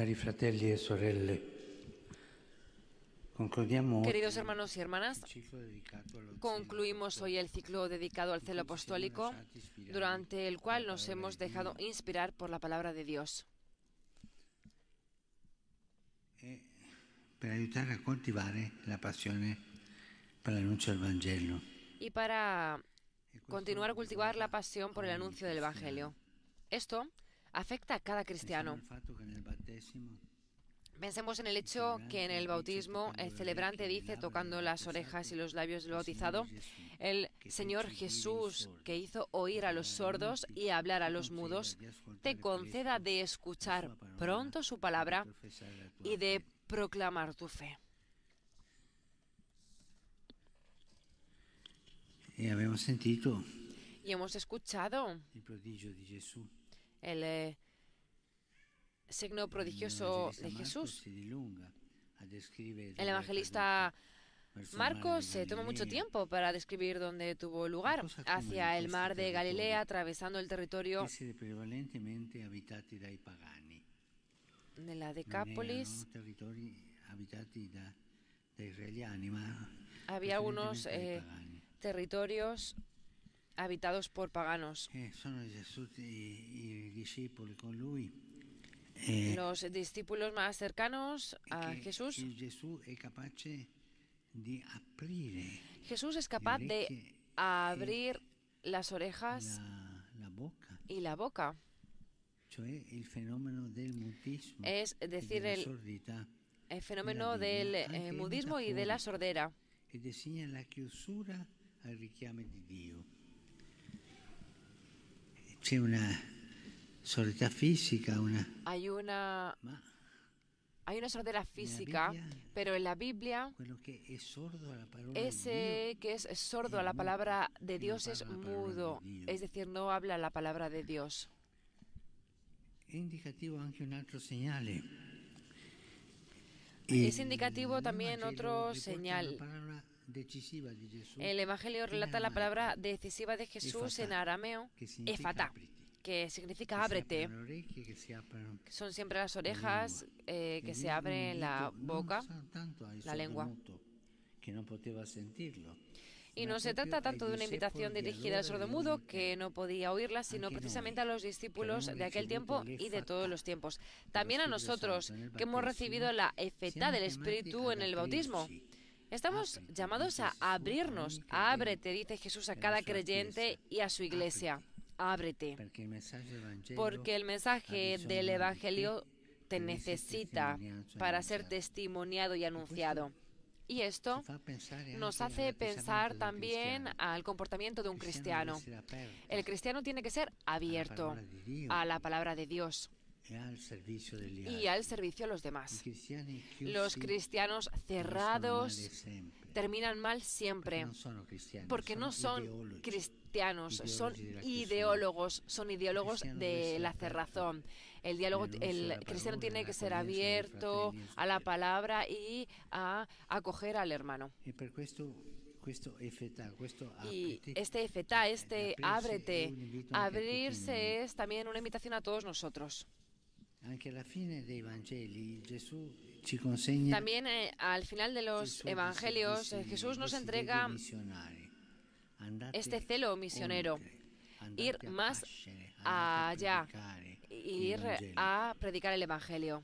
E Queridos hermanos y hermanas, concluimos hoy el ciclo dedicado al celo apostólico, durante el cual nos hemos dejado inspirar por la palabra de Dios. Eh, para ayudar a cultivar la pasión para el anuncio del Evangelio. Y para e continuar a cultivar la pasión por el anuncio del Evangelio. Esto afecta a cada cristiano. Pensemos en el hecho que en el bautismo el celebrante dice, tocando las orejas y los labios del bautizado, el Señor Jesús, que hizo oír a los sordos y hablar a los mudos, te conceda de escuchar pronto su palabra y de proclamar tu fe. Y hemos escuchado el eh, signo prodigioso de Jesús. El evangelista Marcos se toma mucho tiempo para describir dónde tuvo lugar, hacia el mar de Galilea, atravesando el territorio de la Decápolis. Había algunos eh, territorios habitados por paganos. Eh, eh, los discípulos más cercanos a Jesús. Jesús es capaz de abrir las orejas y la boca. Es decir, el, fenómeno del mudismo y de la sordera una física una... Hay una... Hay una sordera física, pero en la Biblia ese que es sordo a la palabra de Dios es mudo, es decir, no habla la palabra de Dios. Es indicativo también otro señal. El Evangelio relata la palabra decisiva de Jesús en arameo, efata, que significa ábrete. Son siempre las orejas eh, que se abren la boca, la lengua. Y no se trata tanto de una invitación dirigida al sordomudo, que no podía oírla, sino precisamente a los discípulos de aquel tiempo y de todos los tiempos. También a nosotros, que hemos recibido la efeta del Espíritu en el bautismo. Estamos ah, llamados a abrirnos. Ábrete, dice Jesús a cada creyente y a su ah, iglesia. Ábrete. Porque el mensaje del Evangelio te necesita para ser testimoniado y anunciado. Y esto nos hace pensar también al comportamiento de un cristiano. El cristiano tiene que ser abierto a la palabra de Dios, y al servicio a los demás. Los cristianos cerrados terminan mal siempre porque no son cristianos, son ideólogos, son ideólogos de la cerrazón. El diálogo, el cristiano tiene que ser abierto a la palabra y a acoger al hermano. Y este eh, efeta, este ábrete, abrirse es también una invitación a todos nosotros. También eh, al final de los Evangelios eh, Jesús nos entrega este celo misionero, ir más allá, ir a predicar el Evangelio.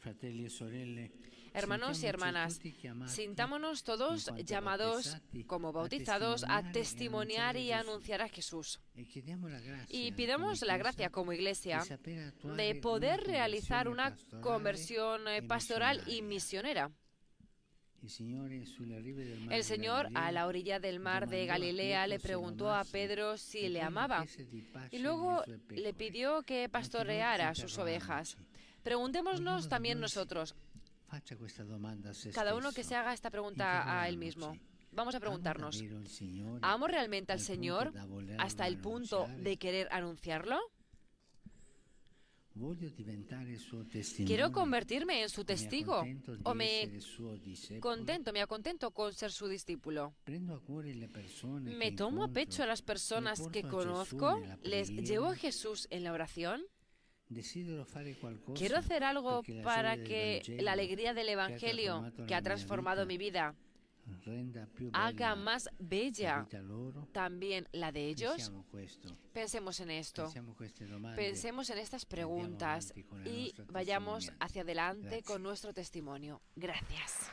Hermanos y hermanas, sintámonos todos llamados como bautizados a testimoniar y anunciar a Jesús. Eh, y pidamos la gracia como iglesia de poder realizar una conversión eh, eh, pastoral y misionera. El Señor, a la orilla del mar de Galilea, le preguntó a Pedro si le amaba y luego le pidió que pastoreara sus ovejas. Preguntémonos también nosotros, cada uno que se haga esta pregunta a él mismo. Vamos a preguntarnos, ¿amo realmente al Señor hasta el punto de querer anunciarlo? Quiero convertirme en su testigo o me contento, me acontento con ser su discípulo. Me tomo a pecho a las personas que conozco, les llevo a Jesús en la oración. Quiero hacer algo para que la alegría del Evangelio, que ha transformado mi vida, haga más bella también la de ellos. Pensemos en esto. Pensemos en este estas preguntas y vayamos hacia adelante con nuestro testimonio. Gracias.